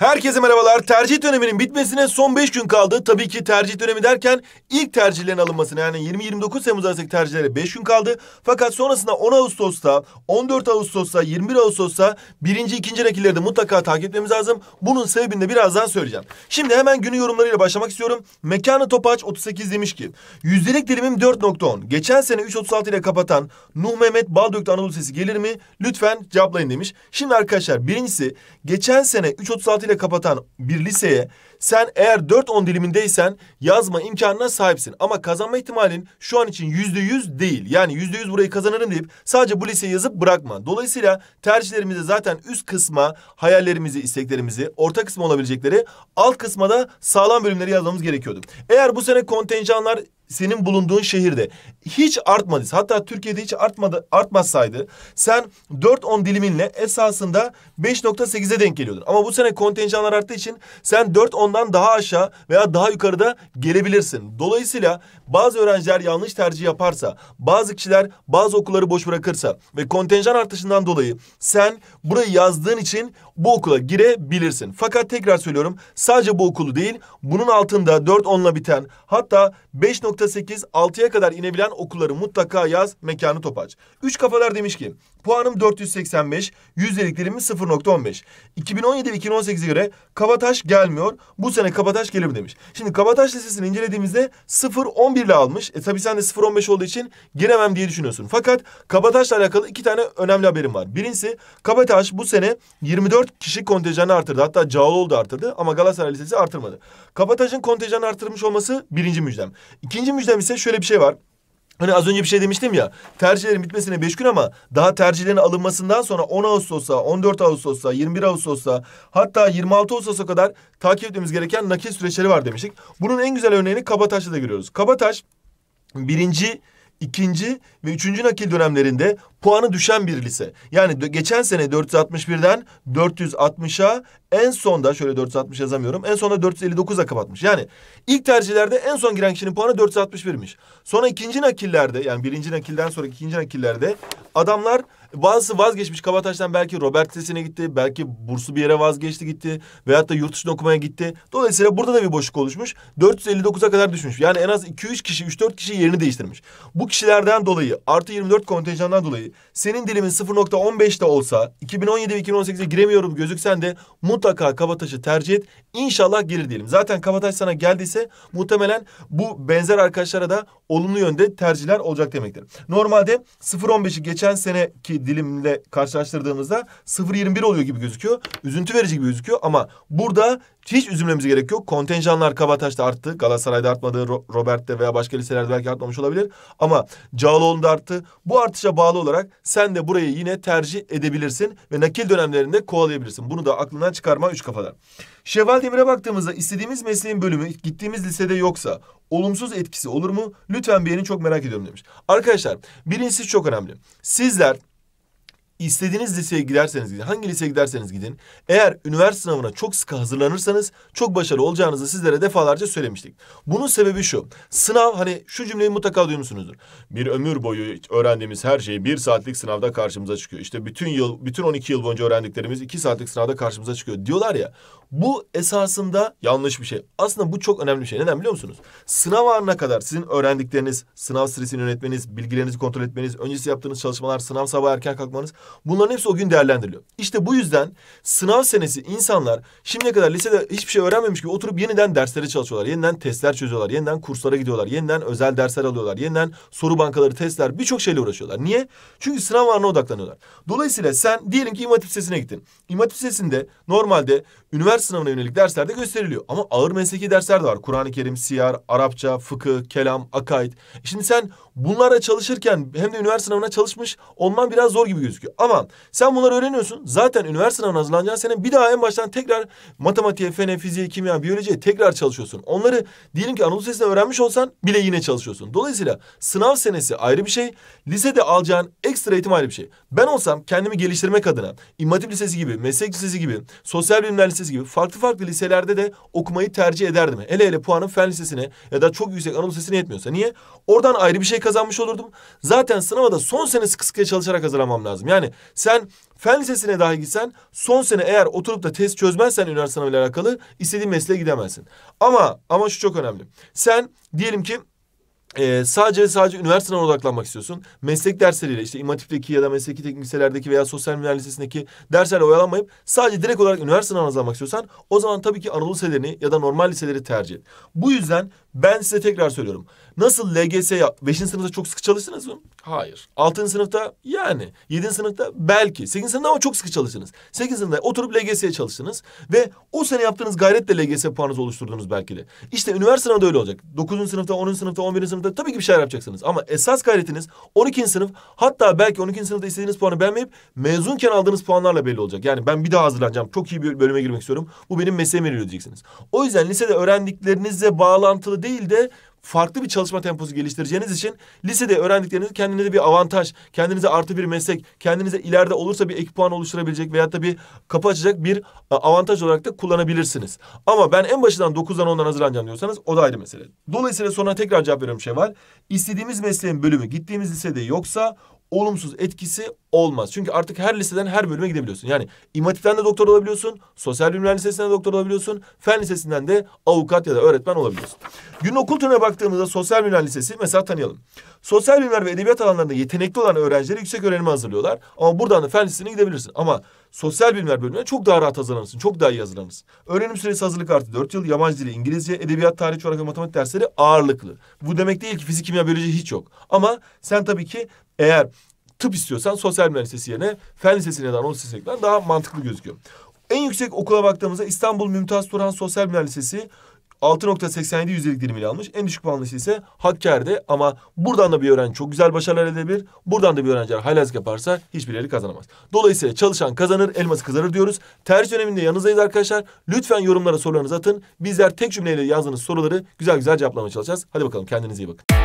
Herkese merhabalar. Tercih döneminin bitmesine son 5 gün kaldı. Tabii ki tercih dönemi derken ilk tercihlerin alınmasına yani 20-29 Temmuz arasındaki tercihlere 5 gün kaldı. Fakat sonrasında 10 Ağustos'ta, 14 Ağustos'ta, 21 Ağustos'ta birinci, ikinci rakipleri de mutlaka takip etmemiz lazım. Bunun sebebini de birazdan söyleyeceğim. Şimdi hemen günü yorumlarıyla başlamak istiyorum. Mekanı Topaç 38 demiş ki yüzdelik dilimim 4.10. Geçen sene 3.36 ile kapatan Nuh Mehmet Baldök'te Anadolu Sesi gelir mi? Lütfen cevaplayın demiş. Şimdi arkadaşlar birincisi geçen sene 3.36 ile dersiyle kapatan bir liseye sen eğer 4-10 dilimindeysen yazma imkanına sahipsin. Ama kazanma ihtimalin şu an için yüzde yüz değil. Yani yüzde yüz burayı kazanırım deyip sadece bu liseyi yazıp bırakma. Dolayısıyla tercihlerimizde zaten üst kısma hayallerimizi, isteklerimizi, orta kısma olabilecekleri, alt kısma da sağlam bölümleri yazmamız gerekiyordu. Eğer bu sene kontenjanlar senin bulunduğun şehirde hiç artmadıysa hatta Türkiye'de hiç artmadı artmasaydı sen 4-10 diliminle esasında 5.8'e denk geliyordun. Ama bu sene kontenjanlar arttığı için sen 4-10'dan daha aşağı veya daha yukarıda gelebilirsin. Dolayısıyla bazı öğrenciler yanlış tercih yaparsa, bazı kişiler bazı okulları boş bırakırsa ve kontenjan artışından dolayı sen burayı yazdığın için bu okula girebilirsin. Fakat tekrar söylüyorum sadece bu okulu değil bunun altında 4-10'la biten hatta 5.8 6'ya kadar inebilen okulları mutlaka yaz mekanı topaç. 3 kafalar demiş ki puanım 485 yüzdeliklerimiz 0.15. 2017 ve 2018'e göre Kabataş gelmiyor bu sene Kabataş gelir demiş. Şimdi Kabataş Lisesi'ni incelediğimizde 0.11 ile almış. E tabi sen de 0.15 olduğu için giremem diye düşünüyorsun. Fakat Kabataş'la alakalı iki tane önemli haberim var. Birincisi Kabataş bu sene 24 kişi kontenjanı artırdı. Hatta Cağaloğlu da artırdı ama Galatasaray Lisesi artırmadı. Kabataş'ın kontenjanı artırmış olması birinci müjdem. İkinci müjdem ise şöyle bir şey var. Hani az önce bir şey demiştim ya. Tercihlerin bitmesine beş gün ama daha tercihlerin alınmasından sonra 10 Ağustos'a, 14 Ağustos'a, 21 Ağustos'a hatta 26 Ağustos'a kadar takip etmemiz gereken nakil süreçleri var demiştik. Bunun en güzel örneğini Kabataş'ta da görüyoruz. Kabataş birinci ikinci ve üçüncü nakil dönemlerinde puanı düşen bir lise. Yani geçen sene 461'den 460'a en sonda şöyle 460 yazamıyorum. En sonda 459'a kapatmış. Yani ilk tercihlerde en son giren kişinin puanı 461'miş. Sonra ikinci nakillerde yani birinci nakilden sonra ikinci nakillerde adamlar Bazısı vazgeçmiş Kabataş'tan belki Robert Lisesi'ne gitti. Belki burslu bir yere vazgeçti gitti. Veyahut da yurt dışına okumaya gitti. Dolayısıyla burada da bir boşluk oluşmuş. 459'a kadar düşmüş. Yani en az 2-3 kişi, 3-4 kişi yerini değiştirmiş. Bu kişilerden dolayı artı 24 kontenjandan dolayı senin dilimin 0.15 olsa 2017 ve 2018'e giremiyorum gözüksen de mutlaka Kabataş'ı tercih et. İnşallah gelir diyelim. Zaten Kabataş sana geldiyse muhtemelen bu benzer arkadaşlara da olumlu yönde tercihler olacak demektir. Normalde 0.15'i geçen seneki dilimle karşılaştırdığımızda 0.21 oluyor gibi gözüküyor. Üzüntü verici gibi gözüküyor ama burada hiç üzülmemize gerek yok. Kontenjanlar Kabataş'ta arttı. Galatasaray'da artmadı. Robert'te veya başka liselerde belki artmamış olabilir. Ama Cağaloğlu'nda arttı. Bu artışa bağlı olarak sen de burayı yine tercih edebilirsin. Ve nakil dönemlerinde kovalayabilirsin. Bunu da aklından çıkarma üç kafadan. Şevval Demir'e baktığımızda istediğimiz mesleğin bölümü gittiğimiz lisede yoksa olumsuz etkisi olur mu? Lütfen beğenin çok merak ediyorum demiş. Arkadaşlar birincisi çok önemli. Sizler İstediğiniz liseye giderseniz gidin, hangi liseye giderseniz gidin. Eğer üniversite sınavına çok sıkı hazırlanırsanız çok başarılı olacağınızı sizlere defalarca söylemiştik. Bunun sebebi şu. Sınav hani şu cümleyi mutlaka duymuşsunuzdur. Bir ömür boyu öğrendiğimiz her şey bir saatlik sınavda karşımıza çıkıyor. İşte bütün yıl, bütün 12 yıl boyunca öğrendiklerimiz iki saatlik sınavda karşımıza çıkıyor diyorlar ya. Bu esasında yanlış bir şey. Aslında bu çok önemli bir şey. Neden biliyor musunuz? Sınav anına kadar sizin öğrendikleriniz, sınav stresini yönetmeniz, bilgilerinizi kontrol etmeniz, öncesi yaptığınız çalışmalar, sınav sabah erken kalkmanız Bunların hepsi o gün değerlendiriliyor. İşte bu yüzden sınav senesi insanlar şimdiye kadar lisede hiçbir şey öğrenmemiş gibi oturup yeniden derslere çalışıyorlar. Yeniden testler çözüyorlar. Yeniden kurslara gidiyorlar. Yeniden özel dersler alıyorlar. Yeniden soru bankaları, testler birçok şeyle uğraşıyorlar. Niye? Çünkü sınav anına odaklanıyorlar. Dolayısıyla sen diyelim ki İmam Hatip Lisesi'ne gittin. İmam Hatip Lisesi'nde normalde üniversite sınavına yönelik dersler de gösteriliyor. Ama ağır mesleki dersler de var. Kur'an-ı Kerim, siyar, Arapça, fıkıh, kelam, akaid. E şimdi sen bunlara çalışırken hem de üniversite sınavına çalışmış olman biraz zor gibi gözüküyor. Ama sen bunları öğreniyorsun. Zaten üniversite sınavına hazırlanacağın senin bir daha en baştan tekrar matematiğe, fene, fiziğe, kimya, biyolojiye tekrar çalışıyorsun. Onları diyelim ki Anadolu Lisesi'nde öğrenmiş olsan bile yine çalışıyorsun. Dolayısıyla sınav senesi ayrı bir şey. Lisede alacağın ekstra eğitim ayrı bir şey. Ben olsam kendimi geliştirmek adına İmmatip Lisesi gibi, Meslek Lisesi gibi, Sosyal Bilimler Lisesi gibi farklı farklı liselerde de okumayı tercih ederdim. Hele hele puanın Fen Lisesi'ne ya da çok yüksek Anadolu Lisesi'ne yetmiyorsa. Niye? Oradan ayrı bir şey kazanmış olurdum. Zaten sınava da son senesi kısıklığa çalışarak hazırlanmam lazım. Yani yani sen fen lisesine dahi gitsen son sene eğer oturup da test çözmezsen üniversite sınavıyla alakalı istediğin mesleğe gidemezsin. Ama ama şu çok önemli. Sen diyelim ki ee, sadece sadece üniversite sınavına odaklanmak istiyorsun. Meslek dersleriyle işte imatifteki ya da mesleki teknik liselerdeki veya sosyal bilimler lisesindeki derslerle oyalanmayıp sadece direkt olarak üniversite sınavına hazırlanmak istiyorsan o zaman tabii ki Anadolu liselerini ya da normal liseleri tercih et. Bu yüzden ben size tekrar söylüyorum. Nasıl LGS yap... Beşinci sınıfta çok sıkı çalıştınız mı? Hayır. 6. sınıfta yani. 7. sınıfta belki. 8. sınıfta ama çok sıkı çalıştınız. 8. sınıfta oturup LGS'ye çalıştınız. Ve o sene yaptığınız gayretle LGS puanınızı oluşturdunuz belki de. İşte üniversite sınavı da öyle olacak. 9. sınıfta, 10. sınıfta, 11. sınıfta tabii ki bir şeyler yapacaksınız. Ama esas gayretiniz 12. sınıf hatta belki 12. sınıfta istediğiniz puanı beğenmeyip mezunken aldığınız puanlarla belli olacak. Yani ben bir daha hazırlanacağım. Çok iyi bir bölüme girmek istiyorum. Bu benim mesleğime diyeceksiniz. O yüzden lisede öğrendiklerinizle bağlantılı değil de farklı bir çalışma temposu geliştireceğiniz için lisede öğrendiklerinizi kendinize bir avantaj, kendinize artı bir meslek, kendinize ileride olursa bir ek puan oluşturabilecek veyahut da bir kapı açacak bir e, avantaj olarak da kullanabilirsiniz. Ama ben en başından dokuzdan ondan hazırlanacağım diyorsanız o da ayrı mesele. Dolayısıyla sonra tekrar cevap veriyorum Şevval. İstediğimiz mesleğin bölümü gittiğimiz lisede yoksa olumsuz etkisi olmaz. Çünkü artık her liseden her bölüme gidebiliyorsun. Yani İmam Hatip'ten de doktor olabiliyorsun. Sosyal Bilimler Lisesi'nden de doktor olabiliyorsun. Fen Lisesi'nden de avukat ya da öğretmen olabiliyorsun. Günün okul türüne baktığımızda Sosyal Bilimler Lisesi mesela tanıyalım. Sosyal bilimler ve edebiyat alanlarında yetenekli olan öğrencileri yüksek öğrenime hazırlıyorlar. Ama buradan da fen lisesine gidebilirsin. Ama sosyal bilimler bölümüne çok daha rahat hazırlanırsın. Çok daha iyi hazırlanırsın. Öğrenim süresi hazırlık artı dört yıl. Yabancı dili, İngilizce, edebiyat, tarih, coğrafya, matematik dersleri ağırlıklı. Bu demek değil ki fizik, kimya, biyoloji hiç yok. Ama sen tabii ki eğer tıp istiyorsan sosyal bilimler lisesi yerine fen lisesine ya da anadolu daha mantıklı gözüküyor. En yüksek okula baktığımızda İstanbul Mümtaz Turhan Sosyal Bilimler Lisesi 6.87 yüzdelik dilimiyle almış. En düşük puanlısı ise Hakkari'de ama buradan da bir öğrenci çok güzel başarılar elde edebilir. Buradan da bir öğrenci haylazlık yaparsa hiçbirleri kazanamaz. Dolayısıyla çalışan kazanır, elması kızarır diyoruz. Tercih döneminde yanınızdayız arkadaşlar. Lütfen yorumlara sorularınızı atın. Bizler tek cümleyle yazdığınız soruları güzel güzel cevaplamaya çalışacağız. Hadi bakalım kendinize iyi bakın.